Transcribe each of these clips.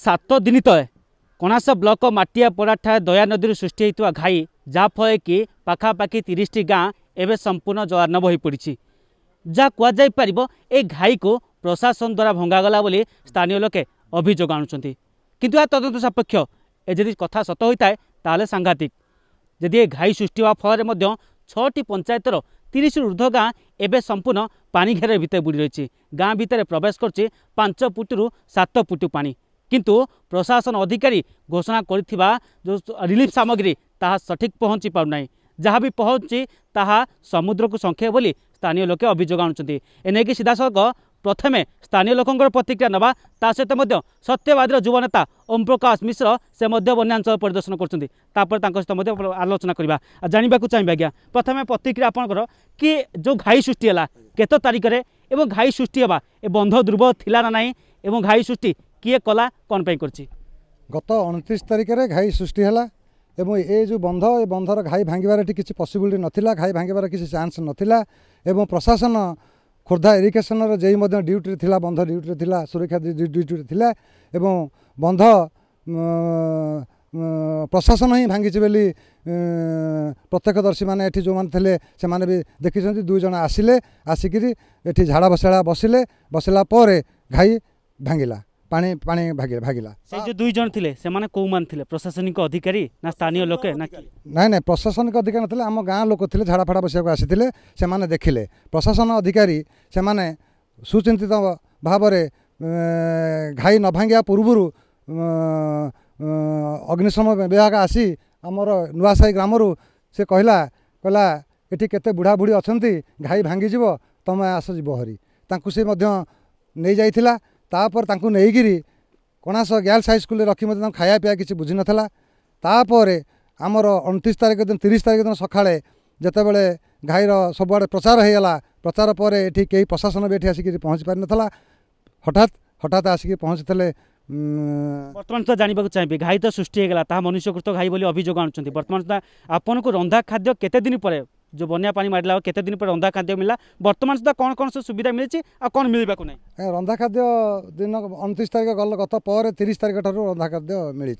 ସାତ ଦିନ ତଳେ କଣାସ ବ୍ଲକ ମାଟିଆପଡ଼ାଠାରେ ଦୟାନଦୀରୁ ସୃଷ୍ଟି ହୋଇଥିବା ଘାଇ ଯାହାଫଳରେ କି ପାଖାପାଖି ତିରିଶଟି ଗାଁ ଏବେ ସମ୍ପୂର୍ଣ୍ଣ ଜଳାର୍ଣ୍ଣବ ହୋଇପଡ଼ିଛି ଯାହା କୁହାଯାଇପାରିବ ଏହି ଘାଇକୁ ପ୍ରଶାସନ ଦ୍ୱାରା ଭଙ୍ଗାଗଲା ବୋଲି ସ୍ଥାନୀୟ ଲୋକେ ଅଭିଯୋଗ ଆଣୁଛନ୍ତି କିନ୍ତୁ ଏହା ତଦନ୍ତ ସାପେକ୍ଷ ଏ ଯଦି କଥା ସତ ହୋଇଥାଏ ତାହେଲେ ସାଂଘାତିକ ଯଦି ଏ ଘାଇ ସୃଷ୍ଟି ହେବା ଫଳରେ ମଧ୍ୟ ଛଅଟି ପଞ୍ଚାୟତର ତିରିଶରୁ ଉର୍ଦ୍ଧ୍ୱ ଗାଁ ଏବେ ସମ୍ପୂର୍ଣ୍ଣ ପାଣି ଘେରରେ ଭିତରେ ବୁଡ଼ି ରହିଛି ଗାଁ ଭିତରେ ପ୍ରବେଶ କରୁଛି ପାଞ୍ଚ ଫୁଟରୁ ସାତ ଫୁଟ ପାଣି କିନ୍ତୁ ପ୍ରଶାସନ ଅଧିକାରୀ ଘୋଷଣା କରିଥିବା ଯେଉଁ ରିଲିଫ୍ ସାମଗ୍ରୀ ତାହା ସଠିକ୍ ପହଞ୍ଚି ପାରୁନାହିଁ ଯାହା ବି ପହଞ୍ଚୁଛି ତାହା ସମୁଦ୍ରକୁ ସଂଖେ ବୋଲି ସ୍ଥାନୀୟ ଲୋକେ ଅଭିଯୋଗ ଆଣୁଛନ୍ତି ଏନେଇକି ସିଧାସଳଖ ପ୍ରଥମେ ସ୍ଥାନୀୟ ଲୋକଙ୍କର ପ୍ରତିକ୍ରିୟା ନେବା ତା ସହିତ ମଧ୍ୟ ସତ୍ୟବାଦୀର ଯୁବ ନେତା ଓମ୍ ପ୍ରକାଶ ମିଶ୍ର ସେ ମଧ୍ୟ ବନ୍ୟାଞ୍ଚଳ ପରିଦର୍ଶନ କରୁଛନ୍ତି ତାପରେ ତାଙ୍କ ସହିତ ମଧ୍ୟ ଆଲୋଚନା କରିବା ଜାଣିବାକୁ ଚାହିଁବେ ଆଜ୍ଞା ପ୍ରଥମେ ପ୍ରତିକ୍ରିୟା ଆପଣଙ୍କର କି ଯେଉଁ ଘାଇ ସୃଷ୍ଟି ହେଲା କେତେ ତାରିଖରେ ଏବଂ ଘାଇ ସୃଷ୍ଟି ହେବା ଏ ବନ୍ଧ ଦୁର୍ବଳ ଥିଲା ନା ନାହିଁ ଏବଂ ଘାଇ ସୃଷ୍ଟି କିଏ କଲା କ'ଣ ପାଇଁ କରିଛି ଗତ ଅଣତିରିଶ ତାରିଖରେ ଘାଇ ସୃଷ୍ଟି ହେଲା ଏବଂ ଏ ଯେଉଁ ବନ୍ଧ ଏ ବନ୍ଧର ଘାଇ ଭାଙ୍ଗିବାର ଏଠି କିଛି ପସିବିଲିଟି ନଥିଲା ଘାଇ ଭାଙ୍ଗିବାର କିଛି ଚାନ୍ସ ନଥିଲା ଏବଂ ପ୍ରଶାସନ ଖୋର୍ଦ୍ଧା ଇରିଗେସନର ଜେଇ ମଧ୍ୟ ଡ୍ୟୁଟିରେ ଥିଲା ବନ୍ଧ ଡ୍ୟୁଟିରେ ଥିଲା ସୁରକ୍ଷା ଡ୍ୟୁଟିରେ ଥିଲା ଏବଂ ବନ୍ଧ ପ୍ରଶାସନ ହିଁ ଭାଙ୍ଗିଛି ବୋଲି ପ୍ରତ୍ୟକ୍ଷଦର୍ଶୀମାନେ ଏଠି ଯେଉଁମାନେ ଥିଲେ ସେମାନେ ବି ଦେଖିଛନ୍ତି ଦୁଇ ଜଣ ଆସିଲେ ଆସିକିରି ଏଠି ଝାଡ଼ା ବସାଳା ବସିଲେ ବସିଲା ପରେ ଘାଇ ଭାଙ୍ଗିଲା ପାଣି ପାଣି ଭାଗିଲା ସେ ଯେଉଁ ଦୁଇ ଜଣ ଥିଲେ ସେମାନେ କେଉଁମାନେ ଥିଲେ ପ୍ରଶାସନିକ ଅଧିକାରୀ ନା ସ୍ଥାନୀୟ ଲୋକେ ନା ନାଇଁ ନାଇଁ ପ୍ରଶାସନିକ ଅଧିକାରୀ ନଥିଲେ ଆମ ଗାଁ ଲୋକ ଥିଲେ ଝାଡ଼ାଫାଡ଼ା ବସିବାକୁ ଆସିଥିଲେ ସେମାନେ ଦେଖିଲେ ପ୍ରଶାସନ ଅଧିକାରୀ ସେମାନେ ସୁଚିନ୍ତିତ ଭାବରେ ଘାଇ ନ ଭାଙ୍ଗିବା ପୂର୍ବରୁ ଅଗ୍ନିଶମ ବିଭାଗ ଆସି ଆମର ନୂଆସାହି ଗ୍ରାମରୁ ସେ କହିଲା କହିଲା ଏଠି କେତେ ବୁଢ଼ାବୁଢ଼ୀ ଅଛନ୍ତି ଘାଇ ଭାଙ୍ଗିଯିବ ତୁମେ ଆସ ଯିବ ହରି ତାଙ୍କୁ ସେ ମଧ୍ୟ ନେଇଯାଇଥିଲା ତାପରେ ତାଙ୍କୁ ନେଇକିରି କଣାସ ଗାର୍ଲସ ହାଇସ୍କୁଲରେ ରଖି ମଧ୍ୟ ତାଙ୍କୁ ଖାଇବା ପିଇବା କିଛି ବୁଝିନଥିଲା ତାପରେ ଆମର ଅଣତିରିଶ ତାରିଖ ଦିନ ତିରିଶ ତାରିଖ ଦିନ ସକାଳେ ଯେତେବେଳେ ଘାଇର ସବୁଆଡ଼େ ପ୍ରଚାର ହୋଇଗଲା ପ୍ରଚାର ପରେ ଏଠି କେହି ପ୍ରଶାସନ ବି ଏଠି ଆସିକି ପହଞ୍ଚି ପାରିନଥିଲା ହଠାତ୍ ହଠାତ୍ ଆସିକି ପହଞ୍ଚିଥିଲେ ବର୍ତ୍ତମାନ ତ ଜାଣିବାକୁ ଚାହିଁବି ଘାଇ ତ ସୃଷ୍ଟି ହୋଇଗଲା ତାହା ମନୁଷ୍ୟକୃତ ଘାଇ ବୋଲି ଅଭିଯୋଗ ଆଣୁଛନ୍ତି ବର୍ତ୍ତମାନ ତ ଆପଣଙ୍କୁ ରନ୍ଧା ଖାଦ୍ୟ କେତେ ଦିନ ପରେ जो बन्या पानी मारिला केते दिन पर रंधा खाद्य मिला बर्तमान सुधा कौन कौन सब सुविधा मिली आ कौन मिलवा को नहीं रंधा खाद्य दिन 29 तारिख गल गत पर 30 तारिख ठारू रंधा खाद्य मिली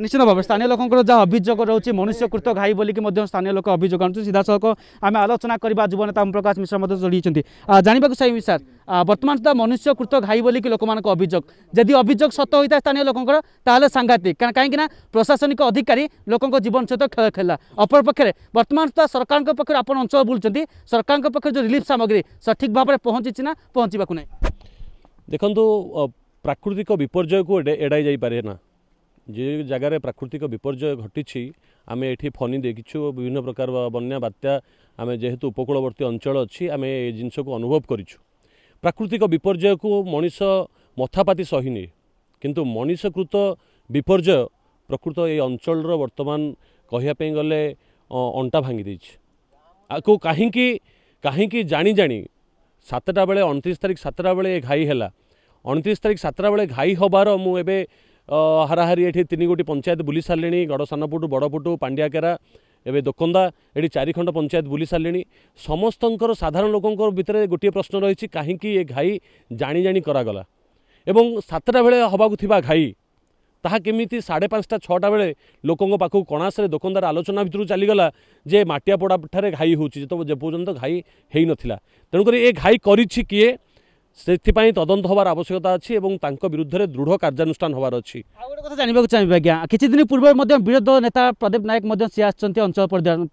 निश्चित भावे स्थानीय लोक जहाँ अभियुयोग रहनुष्यकृत घाइ बोलिक स्थानीय लोक अभियोग सीधा सिधासह आम आलोचना जुवनेता ओमप्रकाश मिश्र मैले जाँदाखेरि चाहिँ सर बर्तमान सुधा मनुष्यकृत घि लोक अभियोग यदि अभियोग सत हो स्थानीय लोकल त साङातिक काहीँक न प्रशासनिक अधिकारी लोक जीवन सहित खेला खेल अपरपक्षर बर्तमान सुधा सरकार पक्ष आउन अञ्च बोल्छ सरकारको पक्ष रिलिफ समाग्री सठिक भावना पहचिचिना पहचाक नै देख्नु प्राकृतिक विपर्जय विपर्जयको एडाइपे न ଯେ ଜାଗାରେ ପ୍ରାକୃତିକ ବିପର୍ଯ୍ୟୟ ଘଟିଛି ଆମେ ଏଠି ଫନି ଦେଖିଛୁ ବିଭିନ୍ନ ପ୍ରକାର ବନ୍ୟା ବାତ୍ୟା ଆମେ ଯେହେତୁ ଉପକୂଳବର୍ତ୍ତୀ ଅଞ୍ଚଳ ଅଛି ଆମେ ଏ ଜିନିଷକୁ ଅନୁଭବ କରିଛୁ ପ୍ରାକୃତିକ ବିପର୍ଯ୍ୟୟକୁ ମଣିଷ ମଥାପାତି ସହିନି କିନ୍ତୁ ମଣିଷକୃତ ବିପର୍ଯ୍ୟୟ ପ୍ରକୃତ ଏଇ ଅଞ୍ଚଳର ବର୍ତ୍ତମାନ କହିବା ପାଇଁ ଗଲେ ଅଣ୍ଟା ଭାଙ୍ଗି ଦେଇଛି ଆକୁ କାହିଁକି କାହିଁକି ଜାଣି ଜାଣି ସାତଟା ବେଳେ ଅଣତିରିଶ ତାରିଖ ସାତଟା ବେଳେ ଏ ଘାଇ ହେଲା ଅଣତିରିଶ ତାରିଖ ସାତଟା ବେଳେ ଘାଇ ହେବାର ମୁଁ ଏବେ ହାରାହାରି ଏଠି ତିନି ଗୋଟି ପଞ୍ଚାୟତ ବୁଲି ସାରିଲେଣି ଗଡ଼ସାନପୁଟୁ ବଡ଼ପୁଟୁ ପାଣ୍ଡିଆକେରା ଏବେ ଦୋକନ୍ଦା ଏଠି ଚାରିଖଣ୍ଡ ପଞ୍ଚାୟତ ବୁଲି ସାରିଲେଣି ସମସ୍ତଙ୍କର ସାଧାରଣ ଲୋକଙ୍କର ଭିତରେ ଗୋଟିଏ ପ୍ରଶ୍ନ ରହିଛି କାହିଁକି ଏ ଘାଇ ଜାଣି ଜାଣି କରାଗଲା ଏବଂ ସାତଟା ବେଳେ ହେବାକୁ ଥିବା ଘାଇ ତାହା କେମିତି ସାଢ଼େ ପାଞ୍ଚଟା ଛଅଟା ବେଳେ ଲୋକଙ୍କ ପାଖକୁ କଣାସରେ ଦୋକାନଦାର ଆଲୋଚନା ଭିତରୁ ଚାଲିଗଲା ଯେ ମାଟିଆ ପୋଡ଼ାଠାରେ ଘାଇ ହେଉଛି ଯେତେବେଳେ ଯେପର୍ଯ୍ୟନ୍ତ ଘାଇ ହୋଇନଥିଲା ତେଣୁକରି ଏ ଘାଇ କରିଛି କିଏ ସେଥିପାଇଁ ତଦନ୍ତ ହେବାର ଆବଶ୍ୟକତା ଅଛି ଏବଂ ତାଙ୍କ ବିରୁଦ୍ଧରେ ଦୃଢ଼ କାର୍ଯ୍ୟାନୁଷ୍ଠାନ ହେବାର ଅଛି ଆଉ ଗୋଟେ କଥା ଜାଣିବାକୁ ଚାହିଁବି ଆଜ୍ଞା କିଛି ଦିନ ପୂର୍ବରୁ ମଧ୍ୟ ବିରୋଧୀ ନେତା ପ୍ରଦୀପ ନାୟକ ମଧ୍ୟ ସେ ଆସିଛନ୍ତି ଅଞ୍ଚଳ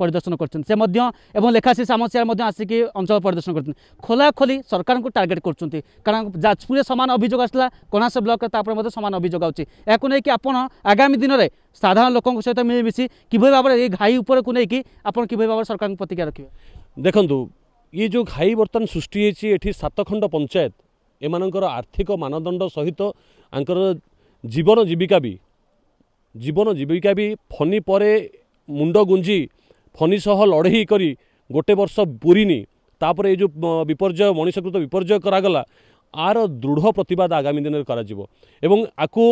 ପରିଦର୍ଶନ କରିଛନ୍ତି ସେ ମଧ୍ୟ ଏବଂ ଲେଖାଶ୍ରୀ ସାମସିଆ ମଧ୍ୟ ଆସିକି ଅଞ୍ଚଳ ପରିଦର୍ଶନ କରିଛନ୍ତି ଖୋଲାଖୋଲି ସରକାରଙ୍କୁ ଟାର୍ଗେଟ୍ କରୁଛନ୍ତି କାରଣ ଯାଜପୁରରେ ସମାନ ଅଭିଯୋଗ ଆସିଲା କଣାସ ବ୍ଲକରେ ତାପରେ ମଧ୍ୟ ସମାନ ଅଭିଯୋଗ ଆଉଛି ଏହାକୁ ନେଇକି ଆପଣ ଆଗାମୀ ଦିନରେ ସାଧାରଣ ଲୋକଙ୍କ ସହିତ ମିଳିମିଶି କିଭଳି ଭାବରେ ଏହି ଘାଇ ଉପରକୁ ନେଇକି ଆପଣ କିଭଳି ଭାବରେ ସରକାରଙ୍କୁ ପ୍ରତିକ୍ରିୟା ରଖିବେ ଦେଖନ୍ତୁ ଇଏ ଯେଉଁ ଘାଇ ବର୍ତ୍ତମାନ ସୃଷ୍ଟି ହେଇଛି ଏଠି ସାତଖଣ୍ଡ ପଞ୍ଚାୟତ ଏମାନଙ୍କର ଆର୍ଥିକ ମାନଦଣ୍ଡ ସହିତ ତାଙ୍କର ଜୀବନ ଜୀବିକା ବି ଜୀବନ ଜୀବିକା ବି ଫନି ପରେ ମୁଣ୍ଡ ଗୁଞ୍ଜି ଫନି ସହ ଲଢ଼େଇ କରି ଗୋଟେ ବର୍ଷ ପୁରିନି ତାପରେ ଏଇ ଯେଉଁ ବିପର୍ଯ୍ୟୟ ମଣିଷକୃତ ବିପର୍ଯ୍ୟୟ କରାଗଲା ଆର ଦୃଢ଼ ପ୍ରତିବାଦ ଆଗାମୀ ଦିନରେ କରାଯିବ ଏବଂ ଆକୁ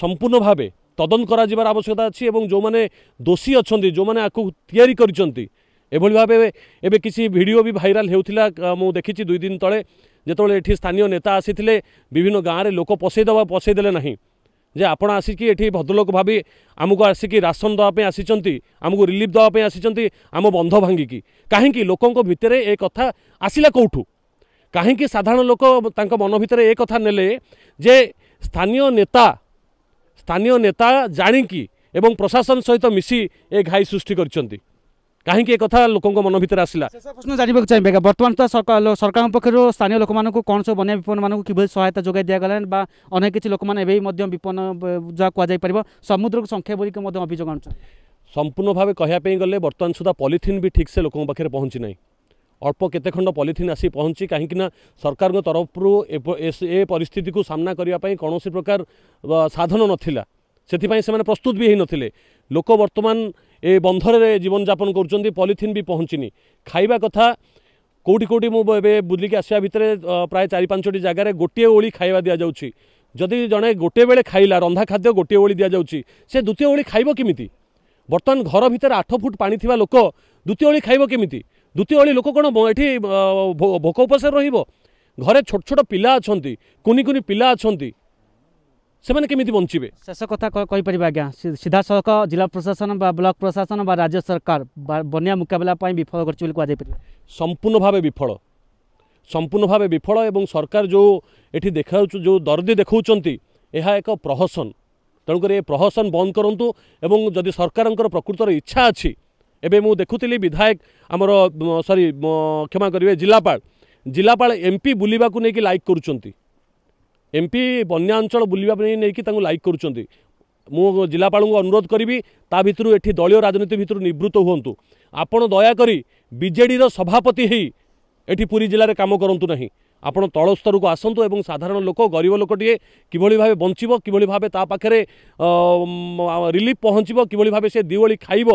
ସମ୍ପୂର୍ଣ୍ଣ ଭାବେ ତଦନ୍ତ କରାଯିବାର ଆବଶ୍ୟକତା ଅଛି ଏବଂ ଯେଉଁମାନେ ଦୋଷୀ ଅଛନ୍ତି ଯେଉଁମାନେ ଆକୁ ତିଆରି କରିଛନ୍ତି ଏଭଳି ଭାବେ ଏବେ କିଛି ଭିଡ଼ିଓ ବି ଭାଇରାଲ ହେଉଥିଲା ମୁଁ ଦେଖିଛି ଦୁଇ ଦିନ ତଳେ ଯେତେବେଳେ ଏଠି ସ୍ଥାନୀୟ ନେତା ଆସିଥିଲେ ବିଭିନ୍ନ ଗାଁରେ ଲୋକ ପଶେଇଦେବା ପଶେଇଦେଲେ ନାହିଁ ଯେ ଆପଣ ଆସିକି ଏଠି ଭଦ୍ରଲୋକ ଭାବି ଆମକୁ ଆସିକି ରାସନ ଦେବା ପାଇଁ ଆସିଛନ୍ତି ଆମକୁ ରିଲିଫ୍ ଦେବା ପାଇଁ ଆସିଛନ୍ତି ଆମ ବନ୍ଧ ଭାଙ୍ଗିକି କାହିଁକି ଲୋକଙ୍କ ଭିତରେ ଏ କଥା ଆସିଲା କେଉଁଠୁ କାହିଁକି ସାଧାରଣ ଲୋକ ତାଙ୍କ ମନ ଭିତରେ ଏ କଥା ନେଲେ ଯେ ସ୍ଥାନୀୟ ନେତା ସ୍ଥାନୀୟ ନେତା ଜାଣିକି ଏବଂ ପ୍ରଶାସନ ସହିତ ମିଶି ଏ ଘାଇ ସୃଷ୍ଟି କରିଛନ୍ତି କାହିଁକି ଏ କଥା ଲୋକଙ୍କ ମନ ଭିତରେ ଆସିଲା ପ୍ରଶ୍ନ ଜାଣିବାକୁ ଚାହିଁବେ ଆଜ୍ଞା ବର୍ତ୍ତମାନ ତ ସରକାରଙ୍କ ପକ୍ଷରୁ ସ୍ଥାନୀୟ ଲୋକମାନଙ୍କୁ କ'ଣ ସବୁ ବନ୍ୟା ବିପନ୍ନମାନଙ୍କୁ କିଭଳି ସହାୟତା ଯୋଗାଇ ଦିଆଗଲାଣି ବା ଅନେକ କିଛି ଲୋକମାନେ ଏବେ ମଧ୍ୟ ବିପନ୍ନ ଯାହା କୁହାଯାଇପାରିବ ସମୁଦ୍ରକୁ ସଂଖ୍ୟା ବୋଲିକି ମଧ୍ୟ ଅଭିଯୋଗ ଆଣୁଛନ୍ତି ସମ୍ପୂର୍ଣ୍ଣ ଭାବେ କହିବା ପାଇଁ ଗଲେ ବର୍ତ୍ତମାନ ସୁଦ୍ଧା ପଲିଥିନ୍ ବି ଠିକ୍ସେ ଲୋକଙ୍କ ପାଖରେ ପହଞ୍ଚି ନାହିଁ ଅଳ୍ପ କେତେ ଖଣ୍ଡ ପଲିଥିନ୍ ଆସି ପହଞ୍ଚି କାହିଁକିନା ସରକାରଙ୍କ ତରଫରୁ ଏ ପରିସ୍ଥିତିକୁ ସାମ୍ନା କରିବା ପାଇଁ କୌଣସି ପ୍ରକାର ସାଧନ ନଥିଲା ସେଥିପାଇଁ ସେମାନେ ପ୍ରସ୍ତୁତ ବି ହୋଇନଥିଲେ ଲୋକ ବର୍ତ୍ତମାନ ଏ ବନ୍ଧରେ ଜୀବନଯାପନ କରୁଛନ୍ତି ପଲିଥିନ୍ ବି ପହଞ୍ଚିନି ଖାଇବା କଥା କେଉଁଠି କେଉଁଠି ମୁଁ ଏବେ ବୁଲିକି ଆସିବା ଭିତରେ ପ୍ରାୟ ଚାରି ପାଞ୍ଚଟି ଜାଗାରେ ଗୋଟିଏ ଓଳି ଖାଇବା ଦିଆଯାଉଛି ଯଦି ଜଣେ ଗୋଟିଏ ବେଳେ ଖାଇଲା ରନ୍ଧା ଖାଦ୍ୟ ଗୋଟିଏ ଓଳି ଦିଆଯାଉଛି ସେ ଦ୍ୱିତୀୟ ଓଳି ଖାଇବ କେମିତି ବର୍ତ୍ତମାନ ଘର ଭିତରେ ଆଠ ଫୁଟ୍ ପାଣି ଥିବା ଲୋକ ଦ୍ୱିତୀୟ ଓଳି ଖାଇବ କେମିତି ଦ୍ୱିତୀୟ ଓଳି ଲୋକ କ'ଣ ଏଠି ଭୋକ ଉପାସରେ ରହିବ ଘରେ ଛୋଟ ଛୋଟ ପିଲା ଅଛନ୍ତି କୁନି କୁନି ପିଲା ଅଛନ୍ତି ସେମାନେ କେମିତି ବଞ୍ଚିବେ ଶେଷ କଥା କହିପାରିବା ଆଜ୍ଞା ସିଧାସଳଖ ଜିଲ୍ଲା ପ୍ରଶାସନ ବା ବ୍ଲକ ପ୍ରଶାସନ ବା ରାଜ୍ୟ ସରକାର ବନ୍ୟା ମୁକାବିଲା ପାଇଁ ବିଫଳ କରିଛି ବୋଲି କୁହାଯାଇପାରିବ ସମ୍ପୂର୍ଣ୍ଣ ଭାବେ ବିଫଳ ସମ୍ପୂର୍ଣ୍ଣ ଭାବେ ବିଫଳ ଏବଂ ସରକାର ଯେଉଁ ଏଠି ଦେଖାଉଛୁ ଯେଉଁ ଦର୍ଦି ଦେଖାଉଛନ୍ତି ଏହା ଏକ ପ୍ରହସନ ତେଣୁକରି ଏ ପ୍ରହସନ ବନ୍ଦ କରନ୍ତୁ ଏବଂ ଯଦି ସରକାରଙ୍କର ପ୍ରକୃତର ଇଚ୍ଛା ଅଛି ଏବେ ମୁଁ ଦେଖୁଥିଲି ବିଧାୟକ ଆମର ସରି କ୍ଷମା କରିବେ ଜିଲ୍ଲାପାଳ ଜିଲ୍ଲାପାଳ ଏମ୍ପି ବୁଲିବାକୁ ନେଇକି ଲାଇକ୍ କରୁଛନ୍ତି ଏମପି ବନ୍ୟା ଅଞ୍ଚଳ ବୁଲିବା ପାଇଁ ନେଇକି ତାଙ୍କୁ ଲାଇକ୍ କରୁଛନ୍ତି ମୁଁ ଜିଲ୍ଲାପାଳଙ୍କୁ ଅନୁରୋଧ କରିବି ତା ଭିତରୁ ଏଠି ଦଳୀୟ ରାଜନୀତି ଭିତରୁ ନିବୃତ ହୁଅନ୍ତୁ ଆପଣ ଦୟାକରି ବିଜେଡ଼ିର ସଭାପତି ହେଇ ଏଠି ପୁରୀ ଜିଲ୍ଲାରେ କାମ କରନ୍ତୁ ନାହିଁ ଆପଣ ତଳ ସ୍ତରକୁ ଆସନ୍ତୁ ଏବଂ ସାଧାରଣ ଲୋକ ଗରିବ ଲୋକଟିଏ କିଭଳି ଭାବେ ବଞ୍ଚିବ କିଭଳି ଭାବେ ତା ପାଖରେ ରିଲିଫ୍ ପହଞ୍ଚିବ କିଭଳି ଭାବେ ସେ ଦିଓଳି ଖାଇବ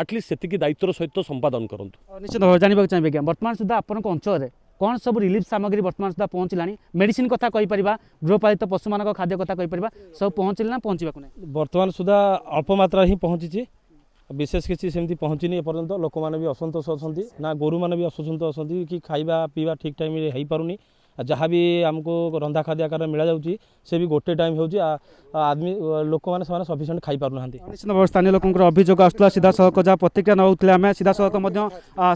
ଆଟଲିଷ୍ଟ ସେତିକି ଦାୟିତ୍ୱର ସହିତ ସମ୍ପାଦନ କରନ୍ତୁ ନିଶ୍ଚିତ ଜାଣିବାକୁ ଚାହିଁବି ଆଜ୍ଞା ବର୍ତ୍ତମାନ ସୁଦ୍ଧା ଆପଣଙ୍କ ଅଞ୍ଚଳରେ କ'ଣ ସବୁ ରିଲିଫ୍ ସାମଗ୍ରୀ ବର୍ତ୍ତମାନ ସୁଦ୍ଧା ପହଞ୍ଚିଲାଣି ମେଡ଼ିସିନ୍ କଥା କହିପାରିବା ଗୃହପାଳିତ ପଶୁମାନଙ୍କ ଖାଦ୍ୟ କଥା କହିପାରିବା ସବୁ ପହଞ୍ଚିଲା ନା ପହଞ୍ଚିବାକୁ ନାହିଁ ବର୍ତ୍ତମାନ ସୁଦ୍ଧା ଅଳ୍ପ ମାତ୍ରାରେ ହିଁ ପହଞ୍ଚିଛି ବିଶେଷ କିଛି ସେମିତି ପହଞ୍ଚିନି ଏପର୍ଯ୍ୟନ୍ତ ଲୋକମାନେ ବି ଅସନ୍ତୋଷ ଅଛନ୍ତି ନା ଗୋରୁମାନେ ବି ଅସନ୍ତୋଷ ଅଛନ୍ତି କି ଖାଇବା ପିଇବା ଠିକ୍ ଟାଇମ୍ରେ ହୋଇପାରୁନି ଯାହା ବି ଆମକୁ ରନ୍ଧା ଖାଦ୍ୟ ଆକାରରେ ମିଳାଯାଉଛି ସେ ବି ଗୋଟେ ଟାଇମ୍ ହେଉଛି ଆଦମୀ ଲୋକମାନେ ସେମାନେ ସଫିସିଏଣ୍ଟ ଖାଇପାରୁନାହାନ୍ତି ନିଶ୍ଚିତ ଭାବେ ସ୍ଥାନୀୟ ଲୋକଙ୍କର ଅଭିଯୋଗ ଆସୁଥିଲା ସିଧାସଳଖ ଯାହା ପ୍ରତିକ୍ରିୟା ନେଉଥିଲେ ଆମେ ସିଧାସଳଖ ମଧ୍ୟ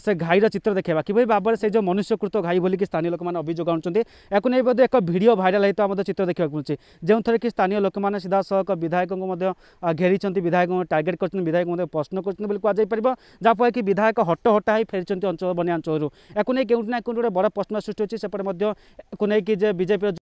ସେ ଘାଇର ଚିତ୍ର ଦେଖାଇବା କିଭଳି ଭାବରେ ସେ ଯେଉଁ ମନୁଷ୍ୟକୃତ ଘାଇ ବୋଲିକି ସ୍ଥାନୀୟ ଲୋକମାନେ ଅଭିଯୋଗ ଆଣୁଛନ୍ତି ଏହାକୁ ନେଇ ମଧ୍ୟ ଏକ ଭିଡ଼ିଓ ଭାଇରାଲ୍ ହେଇଥିବା ମଧ୍ୟ ଚିତ୍ର ଦେଖିବାକୁ ମିଳୁଛି ଯେଉଁଥିରେ କି ସ୍ଥାନୀୟ ଲୋକମାନେ ସିଧାସଳଖ ବିଧାୟକଙ୍କୁ ମଧ୍ୟ ଘେରିଛନ୍ତି ବିଧାୟକଙ୍କୁ ଟାର୍ଗେଟ୍ କରିଛନ୍ତି ବିଧାୟକ ମଧ୍ୟ ପ୍ରଶ୍ନ କରିଛନ୍ତି ବୋଲି କୁହାଯାଇପାରିବ ଯାହାଫଳରେ କି ବିଧାୟକ ହଟହଟା ହେଇ ଫେରିଛନ୍ତି ଅଞ୍ଚଳ ବନ୍ୟା ଅଞ୍ଚଳରୁ ଏହାକୁ ନେଇ କେଉଁଠି ନା କେଉଁଠି ଗୋଟେ ବଡ଼ ପ୍ରଶ୍ନ ସୃଷ୍ଟି ହେଉଛି ସେପଟେ ମଧ୍ୟ ಕೊನೆಗೆ ಬಿಜೆಪಿಯ